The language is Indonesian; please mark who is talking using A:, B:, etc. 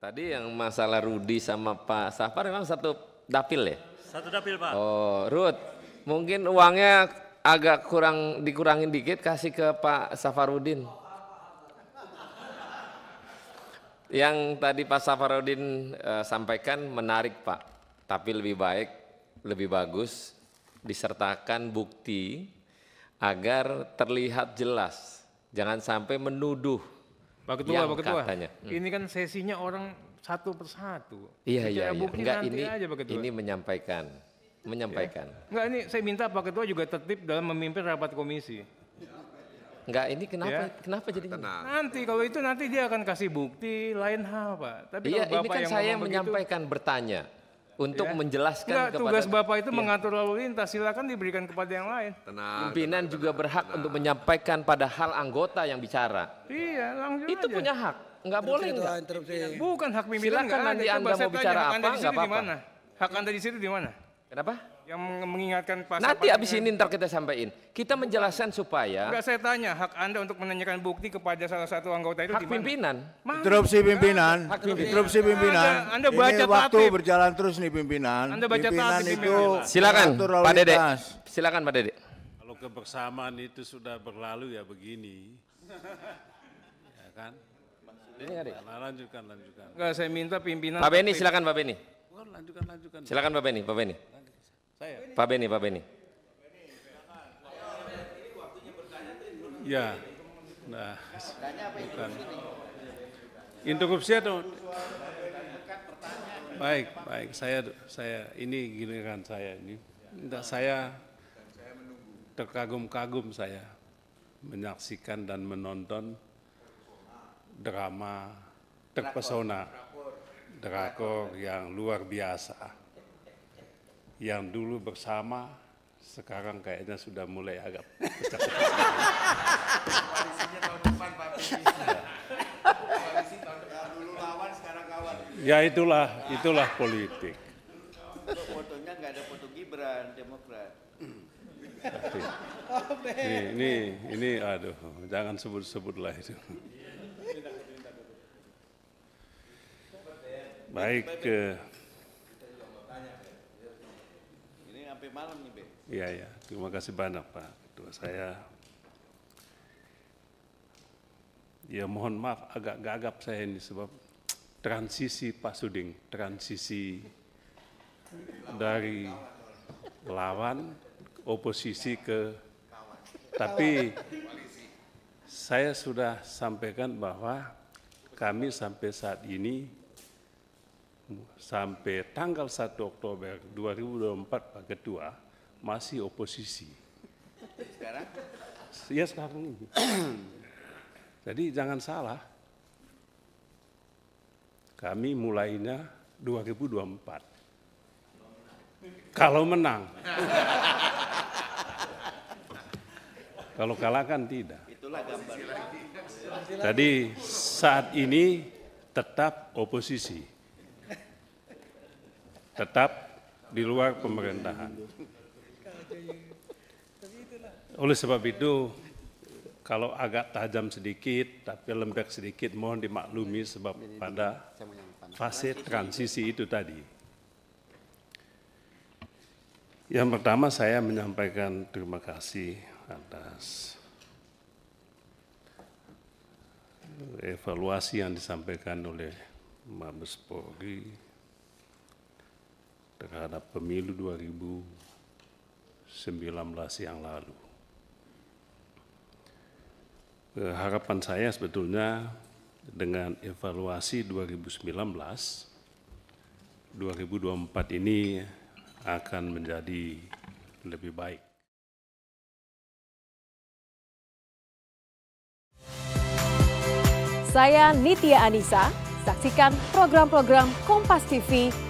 A: Tadi yang masalah Rudi sama Pak Safar memang satu dapil ya?
B: Satu dapil Pak.
A: Oh, Rud, mungkin uangnya agak kurang dikurangin dikit kasih ke Pak Safarudin. Yang tadi Pak Safarudin uh, sampaikan menarik Pak, tapi lebih baik, lebih bagus disertakan bukti agar terlihat jelas. Jangan sampai menuduh Pak Ketua, Pak Ketua. Katanya. Hmm. Ini kan sesinya orang satu persatu. Iya, Jadi iya, iya. Enggak, ini, aja, Pak ini menyampaikan. Menyampaikan. Ya. Enggak, ini saya minta Pak Ketua juga tertib dalam memimpin rapat komisi. Enggak, ini kenapa ya. kenapa jadi Tenang. Nanti kalau itu nanti dia akan kasih bukti lain hal, Pak. Tapi iya, ini kan saya yang menyampaikan begitu, bertanya untuk ya. menjelaskan Enggak, kepada tugas Bapak itu ya. mengatur lalu lintas, silakan diberikan kepada yang lain. Tenang, Pimpinan tenang, juga berhak tenang. untuk menyampaikan pada hal anggota yang bicara. Iya, langsung Itu aja. punya hak. Enggak boleh enggak? Bukan hak pimpinan. Silakan nanti Anda mau bicara apa, enggak apa-apa. Hak Anda di situ di mana? Kenapa? yang mengingatkan Pak Nanti abis ini ntar kita sampaikan. Kita menjelaskan supaya. Enggak saya tanya hak Anda untuk menanyakan bukti kepada salah satu anggota itu hak dimana? pimpinan. Interupsi
B: pimpinan. interupsi pimpinan. pimpinan. Ada, anda baca ini waktu berjalan terus nih pimpinan. Anda baca pimpinan itu. Silakan Pak Dede.
A: Silakan Pak Dede.
B: Kalau kebersamaan itu sudah berlalu ya begini. ya kan? Nah, lanjutkan, lanjutkan. Enggak,
A: saya minta pimpinan. Pak Beni, silakan Pak Beni.
B: lanjutkan, lanjutkan. Silakan Pak Beni, Pak Beni. Saya.
A: Pak Beni, Pak Beni. Ya.
B: Nah, bukan. Interupsi atau Baik, baik. Saya saya ini gini kan saya ini. Tidak saya terkagum-kagum saya menyaksikan dan menonton drama terpesona drakor yang luar biasa yang dulu bersama sekarang kayaknya sudah mulai agak Ya itulah, itulah politik.
A: fotonya nggak ada foto Gibran, Demokrat.
B: ini, ini, ini, aduh, jangan sebut sebut lah itu.
A: Baik, eh,
B: sampai malam nih, Be. Iya, ya. Terima kasih banyak, Pak. Ketua saya ya mohon maaf agak gagap saya ini sebab transisi Pak Suding, transisi dari lawan oposisi ke tapi saya sudah sampaikan bahwa kami sampai saat ini sampai tanggal 1 Oktober 2024 Pak Ketua masih oposisi. Sekarang? Ya sekarang ini. Jadi jangan salah. Kami mulainya 2024. Kalau menang. Kalau kalah kan tidak.
A: Itulah gambar. Jadi
B: saat ini tetap oposisi tetap di luar pemerintahan. Oleh sebab itu, kalau agak tajam sedikit, tapi lembek sedikit, mohon dimaklumi sebab pada fase transisi itu tadi. Yang pertama saya menyampaikan terima kasih atas evaluasi yang disampaikan oleh Mabes Polri terhadap pemilu 2019 yang lalu. Eh, harapan saya sebetulnya dengan evaluasi 2019, 2024 ini akan menjadi lebih baik.
A: Saya Nitya Anissa, saksikan program-program Kompas TV